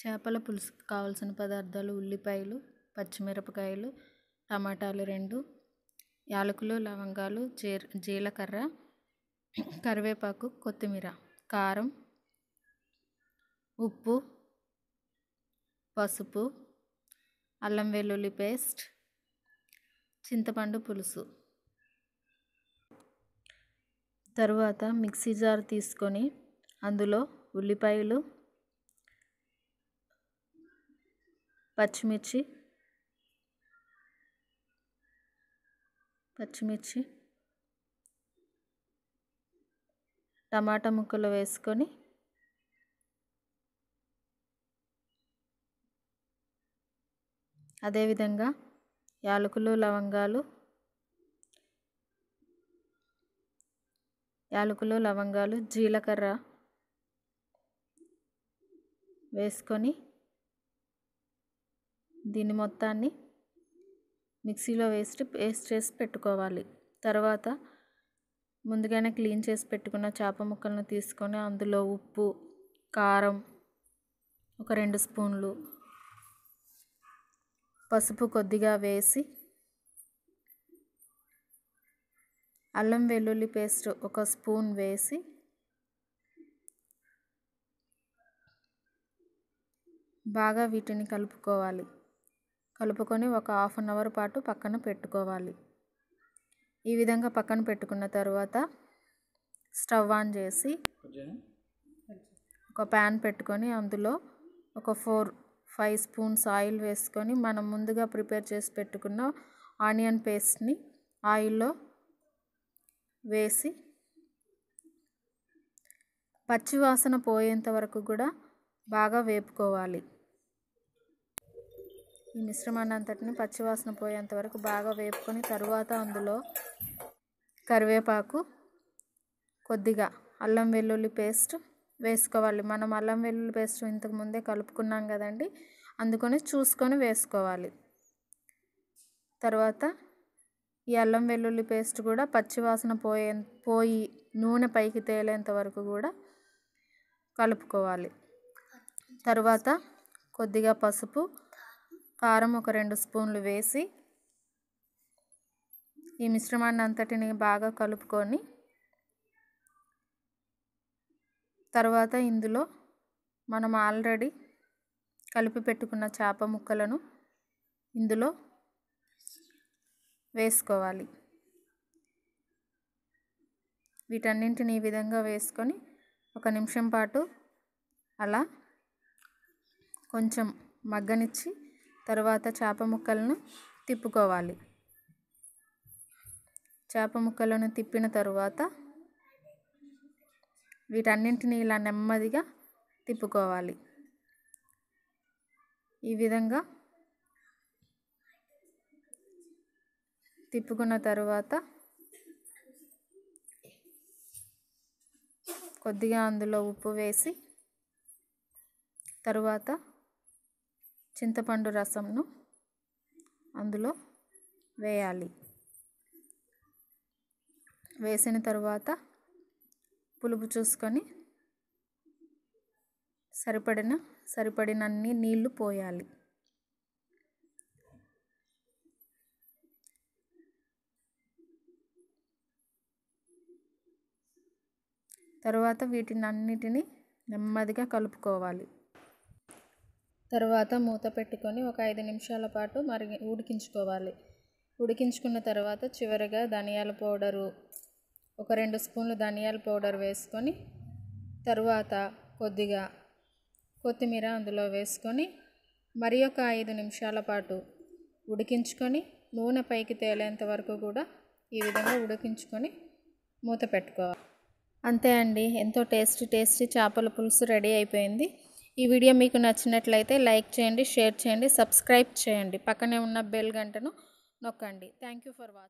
చేపల పులుసుకు కావలసిన పదార్థాలు ఉల్లిపాయలు పచ్చిమిరపకాయలు టమాటాలు రెండు యాలకులు లవంగాలు జీర జీలకర్ర కరివేపాకు కొత్తిమీర కారం ఉప్పు పసుపు అల్లం వెల్లుల్లి పేస్ట్ చింతపండు పులుసు తరువాత మిక్సీ జార్ తీసుకొని అందులో ఉల్లిపాయలు పచ్చిమిర్చి పచ్చిమిర్చి టమాటా ముక్కలు వేసుకొని అదేవిధంగా యాలకులు లవంగాలు యాలకులు లవంగాలు జీలకర్ర వేసుకొని దీన్ని మొత్తాన్ని మిక్సీలో వేసి పేస్ట్ చేసి పెట్టుకోవాలి తర్వాత ముందుగానే క్లీన్ చేసి పెట్టుకున్న చేప ముక్కలను తీసుకొని అందులో ఉప్పు కారం ఒక రెండు స్పూన్లు పసుపు కొద్దిగా వేసి అల్లం వెల్లుల్లి పేస్ట్ ఒక స్పూన్ వేసి బాగా వీటిని కలుపుకోవాలి కలుపుకొని ఒక హాఫ్ అన్ అవర్ పాటు పక్కన పెట్టుకోవాలి ఈ విధంగా పక్కన పెట్టుకున్న తర్వాత స్టవ్ ఆన్ చేసి ఒక ప్యాన్ పెట్టుకొని అందులో ఒక ఫోర్ ఫైవ్ స్పూన్స్ ఆయిల్ వేసుకొని మనం ముందుగా ప్రిపేర్ చేసి పెట్టుకున్న ఆనియన్ పేస్ట్ని ఆయిల్లో వేసి పచ్చివాసన పోయేంత వరకు కూడా బాగా వేపుకోవాలి ఈ మిశ్రమాన్ని అంతటిని పచ్చివాసన పోయేంత వరకు బాగా వేపుకొని తరువాత అందులో కరివేపాకు కొద్దిగా అల్లం వెల్లుల్లి పేస్ట్ వేసుకోవాలి మనం అల్లం వెల్లుల్లి పేస్ట్ ఇంతకుముందే కలుపుకున్నాం కదండి అందుకొని చూసుకొని వేసుకోవాలి తర్వాత ఈ అల్లం వెల్లుల్లి పేస్ట్ కూడా పచ్చివాసన పోయే పోయి నూనె పైకి తేలేంత వరకు కూడా కలుపుకోవాలి తర్వాత కొద్దిగా పసుపు కారం ఒక రెండు స్పూన్లు వేసి ఈ మిశ్రమాన్ని అంతటిని బాగా కలుపుకొని తర్వాత ఇందులో మనం ఆల్రెడీ కలిపి పెట్టుకున్న చేప ముక్కలను ఇందులో వేసుకోవాలి వీటన్నింటిని ఈ విధంగా వేసుకొని ఒక నిమిషం పాటు అలా కొంచెం మగ్గనిచ్చి తర్వాత చేప ముక్కలను తిప్పుకోవాలి చేప ముక్కలను తిప్పిన తరువాత వీటన్నింటినీ ఇలా నెమ్మదిగా తిప్పుకోవాలి ఈ విధంగా తిప్పుకున్న తరువాత కొద్దిగా అందులో ఉప్పు వేసి తరువాత చింతపండు రసంను అందులో వేయాలి వేసిన తర్వాత పులుపు చూసుకొని సరిపడిన సరిపడినన్ని నీళ్లు పోయాలి తర్వాత వీటిని అన్నిటినీ నెమ్మదిగా కలుపుకోవాలి తర్వాత మూత పెట్టుకొని ఒక ఐదు నిమిషాల పాటు మరిగి ఉడికించుకోవాలి ఉడికించుకున్న తర్వాత చివరిగా ధనియాల పౌడరు ఒక రెండు స్పూన్లు ధనియాల పౌడర్ వేసుకొని తరువాత కొద్దిగా కొత్తిమీర అందులో వేసుకొని మరి ఒక ఐదు నిమిషాల పాటు ఉడికించుకొని నూనె పైకి తేలేంత వరకు కూడా ఈ విధంగా ఉడికించుకొని మూత పెట్టుకోవాలి అంతే అండి ఎంతో టేస్టీ టేస్టీ చేపల పులుసు రెడీ అయిపోయింది ఈ వీడియో మీకు నచ్చినట్లయితే లైక్ చేయండి షేర్ చేయండి సబ్స్క్రైబ్ చేయండి పక్కనే ఉన్న బెల్ గంటను నొక్కండి థ్యాంక్ ఫర్ వాచింగ్